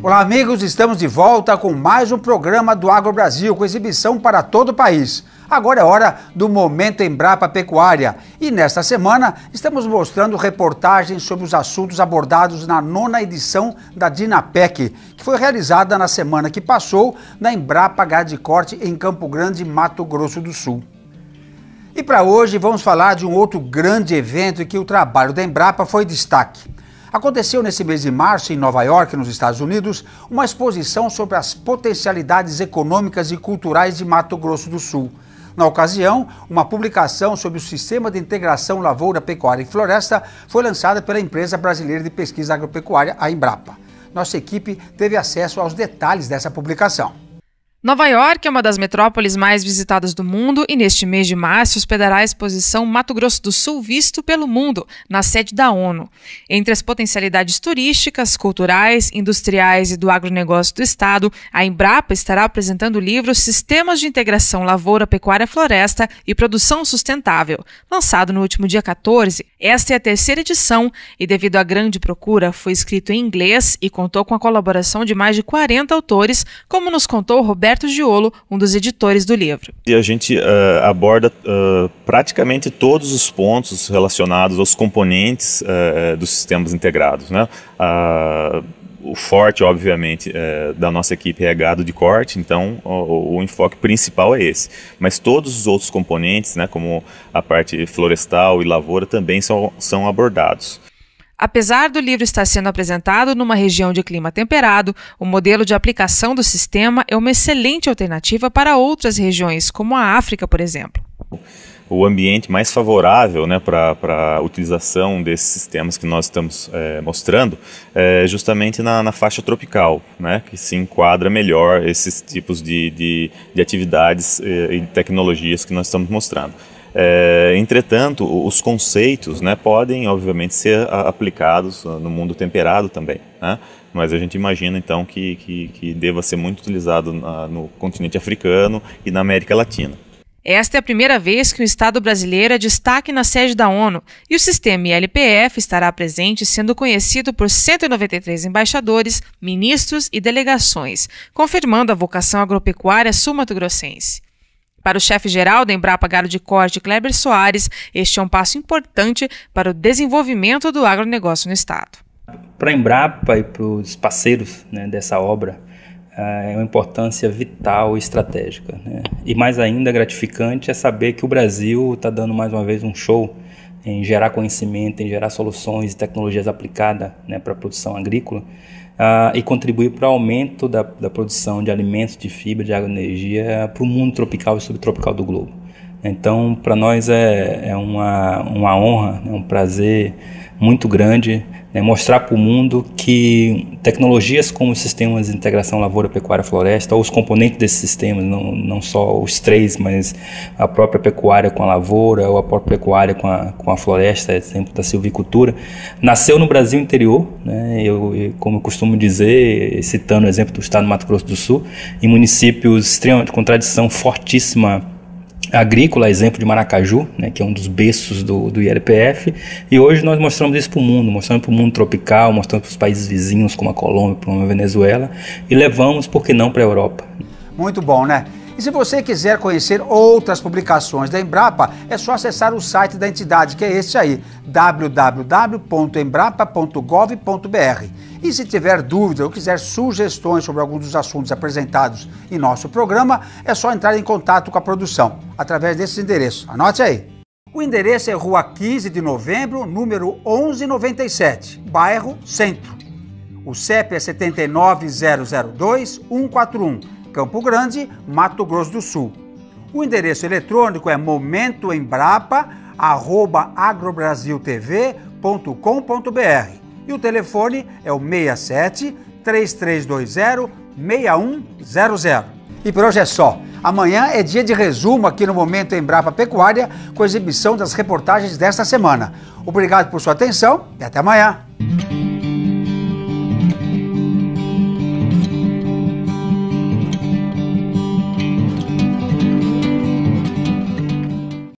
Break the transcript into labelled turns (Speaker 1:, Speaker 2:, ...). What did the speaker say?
Speaker 1: Olá, amigos, estamos de volta com mais um programa do Agro Brasil, com exibição para todo o país. Agora é hora do Momento Embrapa Pecuária. E nesta semana estamos mostrando reportagens sobre os assuntos abordados na nona edição da Dinapec, que foi realizada na semana que passou na Embrapa Gado Corte em Campo Grande, Mato Grosso do Sul. E para hoje vamos falar de um outro grande evento em que o trabalho da Embrapa foi destaque Aconteceu nesse mês de março, em Nova York, nos Estados Unidos, uma exposição sobre as potencialidades econômicas e culturais de Mato Grosso do Sul. Na ocasião, uma publicação sobre o Sistema de Integração Lavoura, Pecuária e Floresta foi lançada pela empresa brasileira de pesquisa agropecuária, a Embrapa. Nossa equipe teve acesso aos detalhes dessa publicação.
Speaker 2: Nova York é uma das metrópoles mais visitadas do mundo e neste mês de março hospedará a exposição Mato Grosso do Sul Visto pelo Mundo, na sede da ONU. Entre as potencialidades turísticas, culturais, industriais e do agronegócio do estado, a Embrapa estará apresentando o livro Sistemas de Integração Lavoura, Pecuária, Floresta e Produção Sustentável, lançado no último dia 14. Esta é a terceira edição e, devido à grande procura, foi escrito em inglês e contou com a colaboração de mais de 40 autores, como nos contou Roberto Roberto Giolo, um dos editores do livro.
Speaker 3: E a gente uh, aborda uh, praticamente todos os pontos relacionados aos componentes uh, dos sistemas integrados. Né? Ah, o forte, obviamente, é, da nossa equipe é gado de corte, então o, o, enfoque principal é esse. Mas todos os outros componentes, né, como a parte florestal e lavoura, também são, são abordados.
Speaker 2: Apesar do livro estar sendo apresentado numa região de clima temperado, o modelo de aplicação do sistema é uma excelente alternativa para outras regiões, como a África, por exemplo.
Speaker 3: O ambiente mais favorável né, para a utilização desses sistemas que nós estamos é, mostrando é justamente na, na, faixa tropical, né, que se enquadra melhor esses tipos de, de, de atividades é, e tecnologias que nós estamos mostrando. É, entretanto, os conceitos né, podem, obviamente, ser aplicados ah, no mundo temperado também. Né? Mas a gente imagina, então, que, que, que deva ser muito utilizado na, no continente africano e na América Latina.
Speaker 2: Esta é a primeira vez que o Estado brasileiro é destaque na sede da ONU e o sistema ILPF estará presente, sendo conhecido por 193 embaixadores, ministros e delegações, confirmando a vocação agropecuária sul-mato-grossense. Para o chefe-geral da Embrapa Galo de Corte, Kleber Soares, este é um passo importante para o desenvolvimento do agronegócio no Estado.
Speaker 4: Para a Embrapa e para os parceiros né, dessa obra, ah, é uma importância vital e estratégica. Né? E mais ainda gratificante é saber que o Brasil está dando mais uma vez um show em gerar conhecimento, em gerar soluções e tecnologias aplicadas né, para a produção agrícola uh, e contribuir para o aumento da, da, produção de alimentos, de fibra, de agroenergia para o mundo tropical e subtropical do globo. Então, para nós é, é uma, uma honra, é um prazer muito grande é mostrar para o mundo que tecnologias como os sistemas de integração lavoura, pecuária, floresta, ou os componentes desses sistemas, não, não só os três, mas a própria pecuária com a lavoura, ou a própria pecuária com a, com a floresta, é exemplo da silvicultura, nasceu no Brasil interior, né? eu, eu como eu costumo dizer, citando o exemplo do estado do Mato Grosso do Sul, em municípios extremamente, com tradição fortíssima agrícola, exemplo de Maracaju, né, que é um dos berços do, do ILPF, e hoje nós mostramos isso para o mundo, mostrando para o mundo tropical, mostrando para os países vizinhos, como a Colômbia, como a Venezuela, e levamos, por que não, para a Europa.
Speaker 1: Muito bom, né? E se você quiser conhecer outras publicações da Embrapa, é só acessar o site da entidade, que é esse aí, www.embrapa.gov.br. E se tiver dúvida ou quiser sugestões sobre algum dos assuntos apresentados em nosso programa, é só entrar em contato com a produção através desses endereços. Anote aí. O endereço é Rua 15 de Novembro, número 1197, bairro Centro. O CEP é 79002-141, Campo Grande, Mato Grosso do Sul. O endereço eletrônico é momentoembrapa.agrobrasiltv.com.br e o telefone é o 67 3320 6100. E por hoje é só. Amanhã é dia de resumo aqui no Momento Embrapa Pecuária, com exibição das reportagens desta semana. Obrigado por sua atenção e até amanhã.